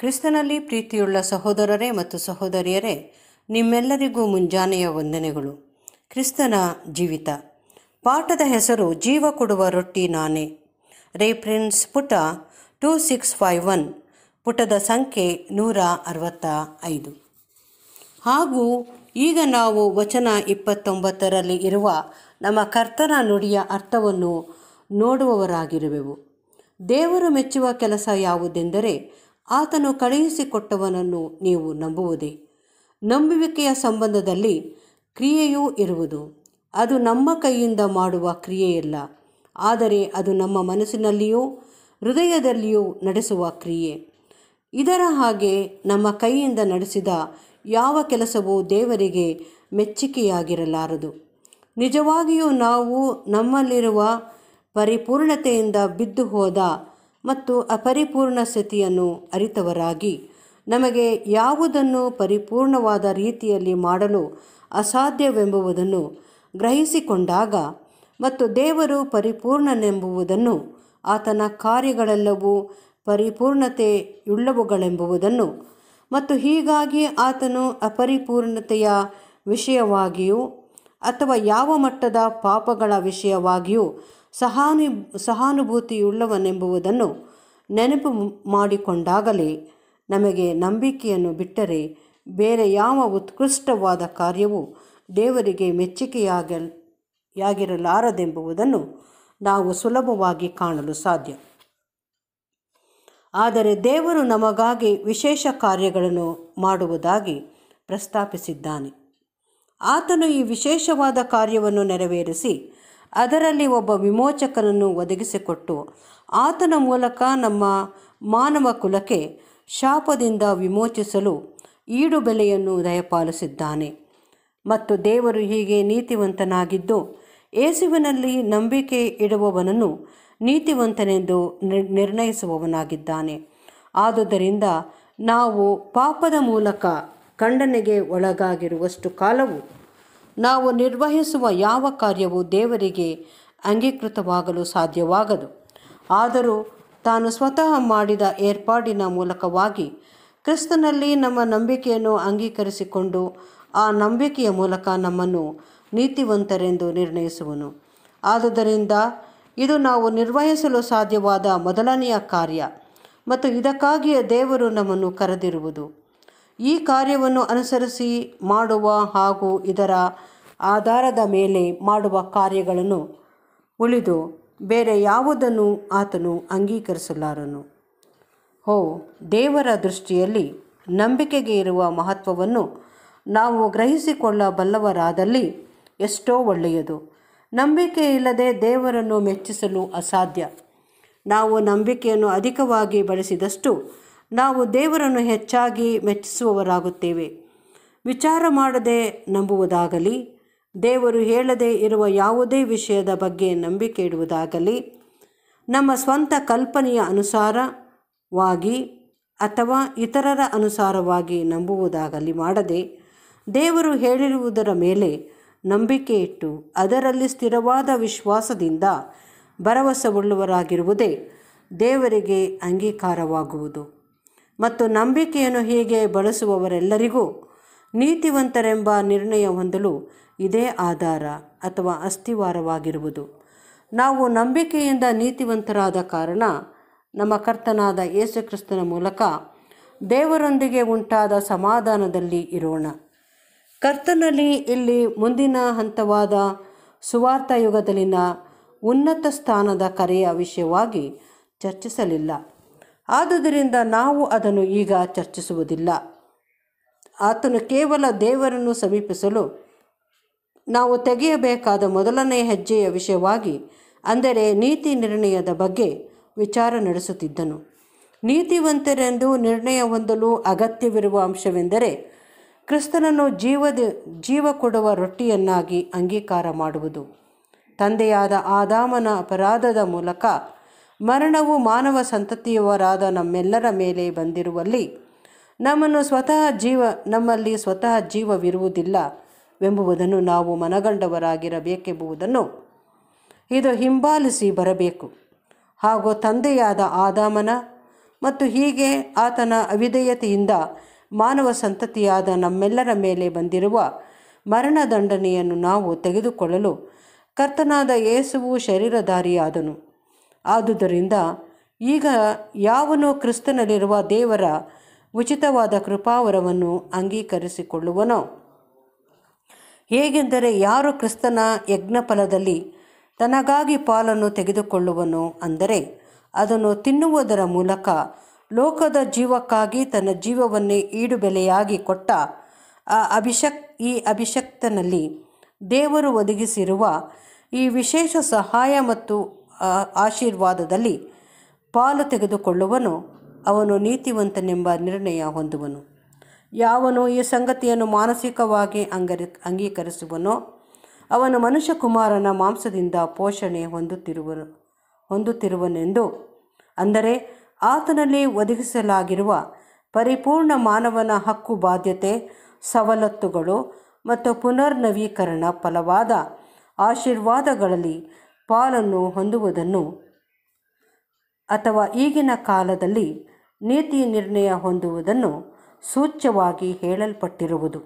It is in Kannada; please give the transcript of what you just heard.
ಕ್ರಿಸ್ತನಲ್ಲಿ ಪ್ರೀತಿಯುಳ್ಳ ಸಹೋದರರೇ ಮತ್ತು ಸಹೋದರಿಯರೇ ನಿಮ್ಮೆಲ್ಲರಿಗೂ ಮುಂಜಾನೆಯ ವಂದನೆಗಳು ಕ್ರಿಸ್ತನ ಜೀವಿತ ಪಾಠದ ಹೆಸರು ಜೀವ ಕೊಡುವ ರೊಟ್ಟಿ ನಾನೇ ರೇಫ್ರೆನ್ಸ್ ಪುಟ ಟೂ ಸಿಕ್ಸ್ ಫೈವ್ ಒನ್ ಪುಟದ ಸಂಖ್ಯೆ ನೂರ ಅರವತ್ತ ಐದು ಹಾಗೂ ಈಗ ನಾವು ವಚನ ಇಪ್ಪತ್ತೊಂಬತ್ತರಲ್ಲಿ ಇರುವ ನಮ್ಮ ಕರ್ತನ ನುಡಿಯ ಅರ್ಥವನ್ನು ನೋಡುವವರಾಗಿರುವೆವು ದೇವರು ಮೆಚ್ಚುವ ಕೆಲಸ ಯಾವುದೆಂದರೆ ಆತನು ಕಳುಹಿಸಿಕೊಟ್ಟವನನ್ನು ನೀವು ನಂಬುವುದೇ ನಂಬುವಿಕೆಯ ಸಂಬಂಧದಲ್ಲಿ ಕ್ರಿಯೆಯೂ ಇರುವುದು ಅದು ನಮ್ಮ ಕೈಯಿಂದ ಮಾಡುವ ಕ್ರಿಯೆಯಲ್ಲ ಆದರೆ ಅದು ನಮ್ಮ ಮನಸ್ಸಿನಲ್ಲಿಯೂ ಹೃದಯದಲ್ಲಿಯೂ ನಡೆಸುವ ಕ್ರಿಯೆ ಇದರ ಹಾಗೆ ನಮ್ಮ ಕೈಯಿಂದ ನಡೆಸಿದ ಯಾವ ಕೆಲಸವೂ ದೇವರಿಗೆ ಮೆಚ್ಚುಗೆಯಾಗಿರಲಾರದು ನಿಜವಾಗಿಯೂ ನಾವು ನಮ್ಮಲ್ಲಿರುವ ಪರಿಪೂರ್ಣತೆಯಿಂದ ಬಿದ್ದು ಹೋದ ಮತ್ತು ಅಪರಿಪೂರ್ಣ ಸ್ಥಿತಿಯನ್ನು ಅರಿತವರಾಗಿ ನಮಗೆ ಯಾವುದನ್ನು ಪರಿಪೂರ್ಣವಾದ ರೀತಿಯಲ್ಲಿ ಮಾಡಲು ಅಸಾಧ್ಯವೆಂಬುದನ್ನು ಗ್ರಹಿಸಿಕೊಂಡಾಗ ಮತ್ತು ದೇವರು ಪರಿಪೂರ್ಣನೆಂಬುವುದನ್ನು ಆತನ ಕಾರ್ಯಗಳೆಲ್ಲವೂ ಪರಿಪೂರ್ಣತೆಯುಳ್ಳವುಗಳೆಂಬುವುದನ್ನು ಮತ್ತು ಹೀಗಾಗಿ ಆತನು ಅಪರಿಪೂರ್ಣತೆಯ ವಿಷಯವಾಗಿಯೂ ಅಥವಾ ಯಾವ ಮಟ್ಟದ ಪಾಪಗಳ ವಿಷಯವಾಗಿಯೂ ಸಹಾನು ಸಹಾನುಭೂತಿಯುಳ್ಳವನೆಂಬುವುದನ್ನು ನೆನಪು ಮಾಡಿಕೊಂಡಾಗಲೇ ನಮಗೆ ನಂಬಿಕೆಯನ್ನು ಬಿಟ್ಟರೆ ಬೇರೆ ಯಾವ ಉತ್ಕೃಷ್ಟವಾದ ಕಾರ್ಯವು ದೇವರಿಗೆ ಮೆಚ್ಚುಗೆಯಾಗಿರಲಾರದೆಂಬುವುದನ್ನು ನಾವು ಸುಲಭವಾಗಿ ಕಾಣಲು ಸಾಧ್ಯ ಆದರೆ ದೇವರು ನಮಗಾಗಿ ವಿಶೇಷ ಕಾರ್ಯಗಳನ್ನು ಮಾಡುವುದಾಗಿ ಪ್ರಸ್ತಾಪಿಸಿದ್ದಾನೆ ಆತನು ಈ ವಿಶೇಷವಾದ ಕಾರ್ಯವನ್ನು ನೆರವೇರಿಸಿ ಅದರಲ್ಲಿ ಒಬ್ಬ ವಿಮೋಚಕನನ್ನು ಒದಗಿಸಿಕೊಟ್ಟು ಆತನ ಮೂಲಕ ನಮ್ಮ ಮಾನವ ಕುಲಕ್ಕೆ ಶಾಪದಿಂದ ವಿಮೋಚಿಸಲು ಈಡು ಬೆಲೆಯನ್ನು ದಯಪಾಲಿಸಿದ್ದಾನೆ ಮತ್ತು ದೇವರು ಹೀಗೆ ನೀತಿವಂತನಾಗಿದ್ದು ಏಸುವಿನಲ್ಲಿ ನಂಬಿಕೆ ಇಡುವವನನ್ನು ನೀತಿವಂತನೆಂದು ನಿರ್ಣಯಿಸುವವನಾಗಿದ್ದಾನೆ ಆದುದರಿಂದ ನಾವು ಪಾಪದ ಮೂಲಕ ಖಂಡನೆಗೆ ಒಳಗಾಗಿರುವಷ್ಟು ಕಾಲವು ನಾವು ನಿರ್ವಹಿಸುವ ಯಾವ ಕಾರ್ಯವೂ ದೇವರಿಗೆ ಅಂಗೀಕೃತವಾಗಲು ಸಾಧ್ಯವಾಗದು ಆದರೂ ತಾನು ಸ್ವತಃ ಮಾಡಿದ ಏರ್ಪಾಡಿನ ಮೂಲಕವಾಗಿ ಕ್ರಿಸ್ತನಲ್ಲಿ ನಮ್ಮ ನಂಬಿಕೆಯನ್ನು ಅಂಗೀಕರಿಸಿಕೊಂಡು ಆ ನಂಬಿಕೆಯ ಮೂಲಕ ನಮ್ಮನ್ನು ನೀತಿವಂತರೆಂದು ನಿರ್ಣಯಿಸುವನು ಆದುದರಿಂದ ಇದು ನಾವು ನಿರ್ವಹಿಸಲು ಸಾಧ್ಯವಾದ ಮೊದಲನೆಯ ಕಾರ್ಯ ಮತ್ತು ಇದಕ್ಕಾಗಿಯೇ ದೇವರು ನಮ್ಮನ್ನು ಕರೆದಿರುವುದು ಈ ಕಾರ್ಯವನ್ನು ಅನುಸರಿಸಿ ಮಾಡುವ ಹಾಗೂ ಇದರ ಆಧಾರದ ಮೇಲೆ ಮಾಡುವ ಕಾರ್ಯಗಳನ್ನು ಉಳಿದು ಬೇರೆ ಯಾವುದನ್ನು ಆತನು ಅಂಗೀಕರಿಸಲಾರನು ಹೋ ದೇವರ ದೃಷ್ಟಿಯಲ್ಲಿ ನಂಬಿಕೆಗೆ ಇರುವ ಮಹತ್ವವನ್ನು ನಾವು ಗ್ರಹಿಸಿಕೊಳ್ಳಬಲ್ಲವರಾದಲ್ಲಿ ಎಷ್ಟೋ ಒಳ್ಳೆಯದು ನಂಬಿಕೆ ಇಲ್ಲದೆ ದೇವರನ್ನು ಮೆಚ್ಚಿಸಲು ಅಸಾಧ್ಯ ನಾವು ನಂಬಿಕೆಯನ್ನು ಅಧಿಕವಾಗಿ ಬಳಸಿದಷ್ಟು ನಾವು ದೇವರನ್ನು ಹೆಚ್ಚಾಗಿ ಮೆಚ್ಚಿಸುವವರಾಗುತ್ತೇವೆ ವಿಚಾರ ಮಾಡದೆ ನಂಬುವುದಾಗಲಿ ದೇವರು ಹೇಳದೇ ಇರುವ ಯಾವುದೇ ವಿಷಯದ ಬಗ್ಗೆ ನಂಬಿಕೆ ಇಡುವುದಾಗಲಿ ನಮ್ಮ ಸ್ವಂತ ಕಲ್ಪನೆಯ ಅನುಸಾರವಾಗಿ ಅಥವಾ ಇತರರ ಅನುಸಾರವಾಗಿ ನಂಬುವುದಾಗಲಿ ಮಾಡದೆ ದೇವರು ಹೇಳಿರುವುದರ ಮೇಲೆ ನಂಬಿಕೆ ಇಟ್ಟು ಅದರಲ್ಲಿ ಸ್ಥಿರವಾದ ವಿಶ್ವಾಸದಿಂದ ಭರವಸೆಗೊಳ್ಳುವರಾಗಿರುವುದೇ ದೇವರಿಗೆ ಅಂಗೀಕಾರವಾಗುವುದು ಮತ್ತು ನಂಬಿಕೆಯನ್ನು ಹೀಗೆ ಬಳಸುವವರೆಲ್ಲರಿಗೂ ನೀತಿವಂತರೆಂಬ ನಿರ್ಣಯ ಹೊಂದಲು ಇದೇ ಆಧಾರ ಅಥವಾ ಅಸ್ಥಿವಾರವಾಗಿರುವುದು ನಾವು ನಂಬಿಕೆಯಿಂದ ನೀತಿವಂತರಾದ ಕಾರಣ ನಮ್ಮ ಕರ್ತನಾದ ಯೇಸುಕ್ರಿಸ್ತನ ಮೂಲಕ ದೇವರೊಂದಿಗೆ ಉಂಟಾದ ಸಮಾಧಾನದಲ್ಲಿ ಇರೋಣ ಕರ್ತನಲ್ಲಿ ಇಲ್ಲಿ ಮುಂದಿನ ಹಂತವಾದ ಸುವಾರ್ಥ ಯುಗದಲ್ಲಿನ ಉನ್ನತ ಸ್ಥಾನದ ಕರೆಯ ವಿಷಯವಾಗಿ ಚರ್ಚಿಸಲಿಲ್ಲ ಆದುದರಿಂದ ನಾವು ಅದನ್ನು ಈಗ ಚರ್ಚಿಸುವುದಿಲ್ಲ ಆತನು ಕೇವಲ ದೇವರನ್ನು ಸಮೀಪಿಸಲು ನಾವು ತೆಗೆಯಬೇಕಾದ ಮೊದಲನೇ ಹೆಜ್ಜೆಯ ವಿಷಯವಾಗಿ ಅಂದರೆ ನೀತಿ ನಿರ್ಣಯದ ಬಗ್ಗೆ ವಿಚಾರ ನಡೆಸುತ್ತಿದ್ದನು ನೀತಿವಂತರೆಂದು ನಿರ್ಣಯ ಹೊಂದಲು ಅಗತ್ಯವಿರುವ ಅಂಶವೆಂದರೆ ಕ್ರಿಸ್ತನನ್ನು ಜೀವದ ಜೀವ ಕೊಡುವ ರೊಟ್ಟಿಯನ್ನಾಗಿ ಅಂಗೀಕಾರ ಮಾಡುವುದು ತಂದೆಯಾದ ಆದಾಮನ ಅಪರಾಧದ ಮೂಲಕ ಮರಣವು ಮಾನವ ಸಂತತಿಯವರಾದ ನಮ್ಮೆಲ್ಲರ ಮೇಲೆ ಬಂದಿರುವಲ್ಲಿ ನಮ್ಮನ್ನು ಸ್ವತಃ ಜೀವ ನಮ್ಮಲ್ಲಿ ಸ್ವತಃ ಜೀವವಿರುವುದಿಲ್ಲ ಎಂಬುವುದನ್ನು ನಾವು ಮನಗಂಡವರಾಗಿರಬೇಕೆಂಬುದನ್ನು ಇದು ಹಿಂಬಾಲಿಸಿ ಬರಬೇಕು ಹಾಗೂ ತಂದೆಯಾದ ಆದಾಮನ ಮತ್ತು ಹೀಗೆ ಆತನ ಅವಿಧೇಯತೆಯಿಂದ ಮಾನವ ಸಂತತಿಯಾದ ನಮ್ಮೆಲ್ಲರ ಮೇಲೆ ಬಂದಿರುವ ದಂಡನೆಯನ್ನು ನಾವು ತೆಗೆದುಕೊಳ್ಳಲು ಕರ್ತನಾದ ಯೇಸುವು ಶರೀರಧಾರಿಯಾದನು ಆದುದರಿಂದ ಈಗ ಯಾವನು ಕ್ರಿಸ್ತನಲ್ಲಿರುವ ದೇವರ ಉಚಿತವಾದ ಕೃಪಾವರವನ್ನು ಅಂಗೀಕರಿಸಿಕೊಳ್ಳುವನೋ ಹೇಗೆಂದರೆ ಯಾರು ಕ್ರಿಸ್ತನ ಯಜ್ಞಫಲದಲ್ಲಿ ತನಗಾಗಿ ಪಾಲನ್ನು ತೆಗೆದುಕೊಳ್ಳುವನು ಅಂದರೆ ಅದನ್ನು ತಿನ್ನುವುದರ ಮೂಲಕ ಲೋಕದ ಜೀವಕ್ಕಾಗಿ ತನ್ನ ಜೀವವನ್ನೇ ಈಡುಬೆಲೆಯಾಗಿ ಕೊಟ್ಟ ಆ ಅಭಿಷಕ್ ಈ ಅಭಿಷಕ್ತನಲ್ಲಿ ದೇವರು ಒದಗಿಸಿರುವ ಈ ವಿಶೇಷ ಸಹಾಯ ಮತ್ತು ಆಶೀರ್ವಾದದಲ್ಲಿ ಪಾಲು ತೆಗೆದುಕೊಳ್ಳುವನು ಅವನು ನೀತಿವಂತನೆಂಬ ನಿರ್ಣಯ ಹೊಂದುವನು ಯಾವನು ಈ ಸಂಗತಿಯನ್ನು ಮಾನಸಿಕವಾಗಿ ಅಂಗರಿ ಅಂಗೀಕರಿಸುವನೋ ಅವನು ಮನುಷ್ಯಕುಮಾರನ ಮಾಂಸದಿಂದ ಪೋಷಣೆ ಹೊಂದುತ್ತಿರುವನು ಹೊಂದುತ್ತಿರುವನೆಂದು ಅಂದರೆ ಆತನಲ್ಲಿ ಒದಗಿಸಲಾಗಿರುವ ಪರಿಪೂರ್ಣ ಮಾನವನ ಹಕ್ಕು ಬಾಧ್ಯತೆ ಸವಲತ್ತುಗಳು ಮತ್ತು ಪುನರ್ನವೀಕರಣ ಫಲವಾದ ಆಶೀರ್ವಾದಗಳಲ್ಲಿ ಪಾಲನ್ನು ಹೊಂದುವುದನ್ನು ಅಥವಾ ಈಗಿನ ಕಾಲದಲ್ಲಿ ನೀತಿ ನಿರ್ಣಯ ಹೊಂದುವುದನ್ನು ಸೂಚ್ಯವಾಗಿ ಹೇಳಲ್ಪಟ್ಟಿರುವುದು